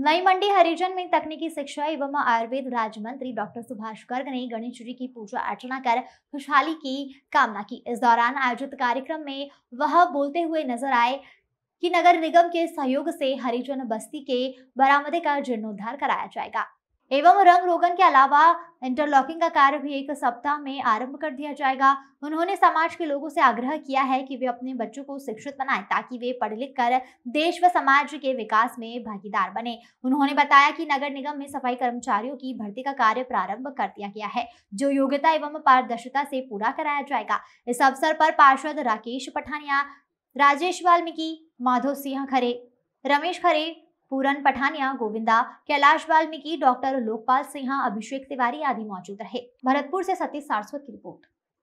नई मंडी हरिजन में तकनीकी शिक्षा एवं आयुर्वेद राज्य मंत्री डॉक्टर सुभाष गर्ग ने गणेश जी की पूजा अर्चना कर खुशहाली की कामना की इस दौरान आयोजित कार्यक्रम में वह बोलते हुए नजर आए कि नगर निगम के सहयोग से हरिजन बस्ती के बरामदे का जीर्णोद्धार कराया जाएगा एवं रंग रोगन के अलावा इंटरलॉकिंग का कार्य भी एक सप्ताह में आरंभ कर दिया जाएगा उन्होंने समाज के लोगों से आग्रह किया है कि वे अपने बच्चों को शिक्षित बनाएं ताकि वे पढ़ लिख कर देश व समाज के विकास में भागीदार बने उन्होंने बताया कि नगर निगम में सफाई कर्मचारियों की भर्ती का कार्य प्रारंभ कर दिया गया है जो योग्यता एवं पारदर्शिता से पूरा कराया जाएगा इस अवसर पर पार्षद राकेश पठानिया राजेश वाल्मीकि माधव सिंह खरे रमेश खरे पूरन पठानिया गोविंदा कैलाश वाल्मीकि डॉक्टर लोकपाल सिंह अभिषेक तिवारी आदि मौजूद रहे भरतपुर से सतीश सारस्वत की रिपोर्ट